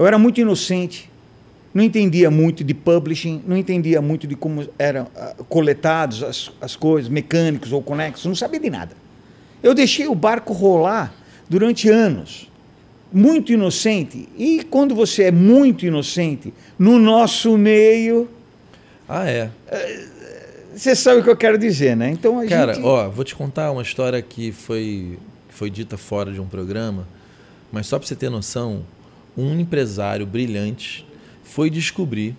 Eu era muito inocente, não entendia muito de publishing, não entendia muito de como eram ah, coletados as, as coisas, mecânicos ou conexos, não sabia de nada. Eu deixei o barco rolar durante anos, muito inocente. E quando você é muito inocente, no nosso meio. Ah, é. Eh, você sabe o que eu quero dizer, né? Então Cara, gente... ó, vou te contar uma história que foi, foi dita fora de um programa, mas só para você ter noção, um empresário brilhante foi descobrir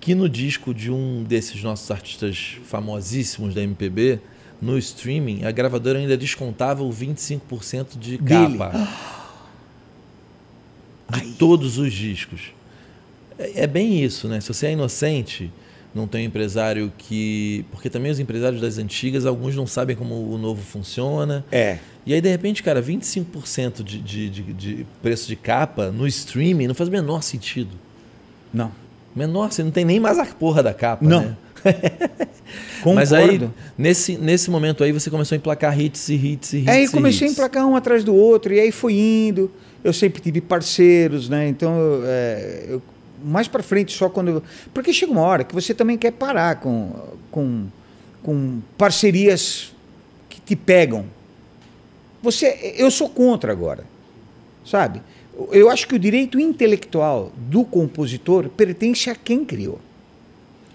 que no disco de um desses nossos artistas famosíssimos da MPB, no streaming, a gravadora ainda descontava o 25% de capa. Dele. De Ai. todos os discos. É, é bem isso, né? Se você é inocente, não tem um empresário que. Porque também os empresários das antigas, alguns não sabem como o novo funciona. É. E aí, de repente, cara, 25% de, de, de, de preço de capa no streaming não faz o menor sentido. Não. Menor, você não tem nem mais a porra da capa. Não. Né? Concordo. Mas aí, nesse, nesse momento aí, você começou a emplacar hits e hits e é, hits. Aí e comecei hits. a emplacar um atrás do outro, e aí foi indo. Eu sempre tive parceiros, né? Então, é, eu mais para frente só quando. Porque chega uma hora que você também quer parar com, com, com parcerias que te pegam. Você, eu sou contra agora, sabe? Eu acho que o direito intelectual do compositor pertence a quem criou.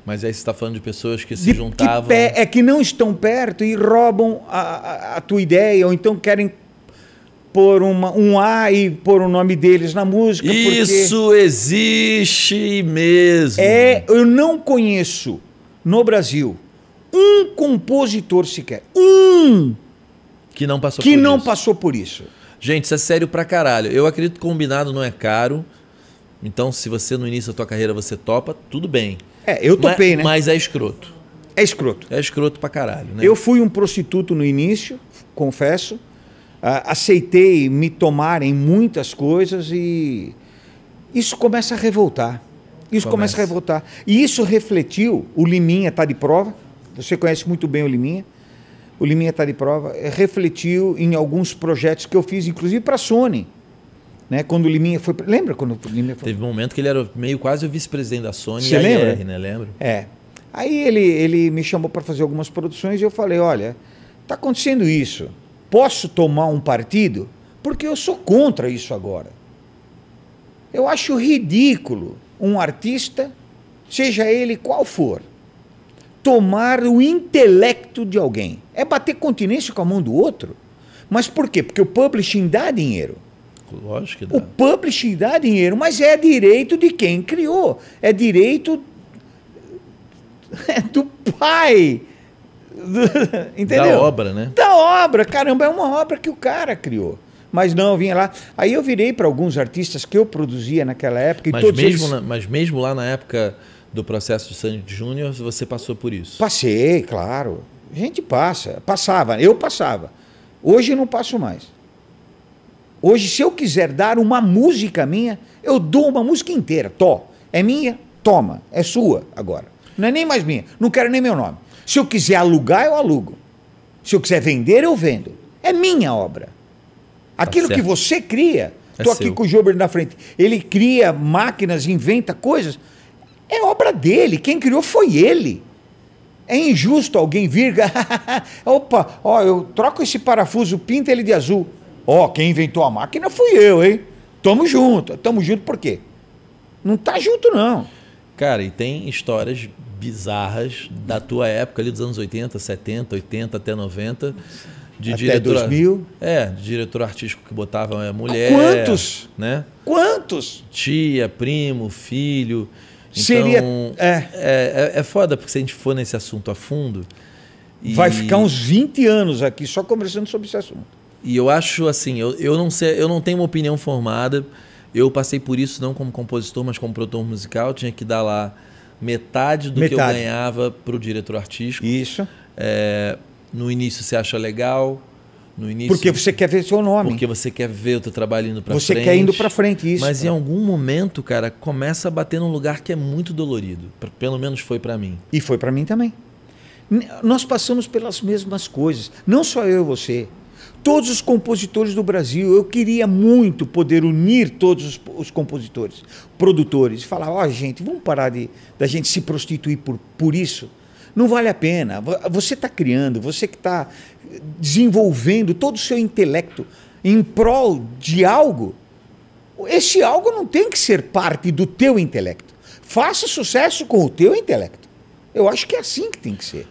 Mas aí você está falando de pessoas que se de, juntavam. Que é que não estão perto e roubam a, a, a tua ideia, ou então querem por uma, um A e por o um nome deles na música. Isso existe mesmo. É, eu não conheço no Brasil um compositor sequer, um que não passou que por não isso. passou por isso. Gente, isso é sério pra caralho. Eu acredito que combinado não é caro. Então, se você no início da tua carreira você topa, tudo bem. É, eu topei, mas, né? Mas é escroto. É escroto. É escroto pra caralho, né? Eu fui um prostituto no início, confesso ah, aceitei me tomar em muitas coisas e isso começa a revoltar. Isso começa, começa a revoltar. E isso refletiu, o Liminha está de prova, você conhece muito bem o Liminha, o Liminha está de prova, é, refletiu em alguns projetos que eu fiz, inclusive para a Sony. Né? Quando o Liminha foi. Lembra quando o Liminha foi? Teve um momento que ele era meio quase o vice-presidente da Sony Você lembra? IR, né? Lembro. É. Aí ele, ele me chamou para fazer algumas produções e eu falei: olha, está acontecendo isso posso tomar um partido porque eu sou contra isso agora. Eu acho ridículo um artista, seja ele qual for, tomar o intelecto de alguém. É bater continência com a mão do outro. Mas por quê? Porque o publishing dá dinheiro. Lógico que dá. O publishing dá dinheiro, mas é direito de quem criou. É direito do pai Entendeu? Da obra, né? Da obra, caramba, é uma obra que o cara criou. Mas não, eu vinha lá. Aí eu virei para alguns artistas que eu produzia naquela época. Mas, mesmo, eles... na, mas mesmo lá na época do processo de Sandy Júnior, você passou por isso? Passei, claro. A gente passa. Passava, eu passava. Hoje eu não passo mais. Hoje, se eu quiser dar uma música minha, eu dou uma música inteira. Tó. É minha? Toma. É sua agora. Não é nem mais minha. Não quero nem meu nome. Se eu quiser alugar, eu alugo. Se eu quiser vender, eu vendo. É minha obra. Tá Aquilo tá que você cria. Estou é aqui seu. com o Jober na frente. Ele cria máquinas, inventa coisas. É obra dele. Quem criou foi ele. É injusto alguém vir. Opa, ó, eu troco esse parafuso, pinta ele de azul. Ó, quem inventou a máquina fui eu, hein? Tamo junto. Tamo junto por quê? Não tá junto, não. Cara, e tem histórias bizarras da tua época ali dos anos 80, 70, 80 até 90. De até diretor, 2000. É, de diretor artístico que botava mulher. Quantos? Né? Quantos? Tia, primo, filho. Então, Seria. É. É, é, é foda, porque se a gente for nesse assunto a fundo. E... Vai ficar uns 20 anos aqui só conversando sobre esse assunto. E eu acho assim, eu, eu não sei, eu não tenho uma opinião formada. Eu passei por isso não como compositor, mas como produtor musical. Eu tinha que dar lá metade do metade. que eu ganhava para o diretor artístico. Isso. É, no início você acha legal. No início, porque você quer ver seu nome. Porque você quer ver o teu trabalho indo para frente. Você quer indo para frente, isso. Mas em algum momento, cara, começa a bater num lugar que é muito dolorido. Pelo menos foi para mim. E foi para mim também. Nós passamos pelas mesmas coisas. Não só eu e você todos os compositores do Brasil. Eu queria muito poder unir todos os, os compositores, produtores, e falar: ó, oh, gente, vamos parar de da gente se prostituir por, por isso. Não vale a pena. Você está criando, você que está desenvolvendo todo o seu intelecto em prol de algo. Esse algo não tem que ser parte do teu intelecto. Faça sucesso com o teu intelecto. Eu acho que é assim que tem que ser.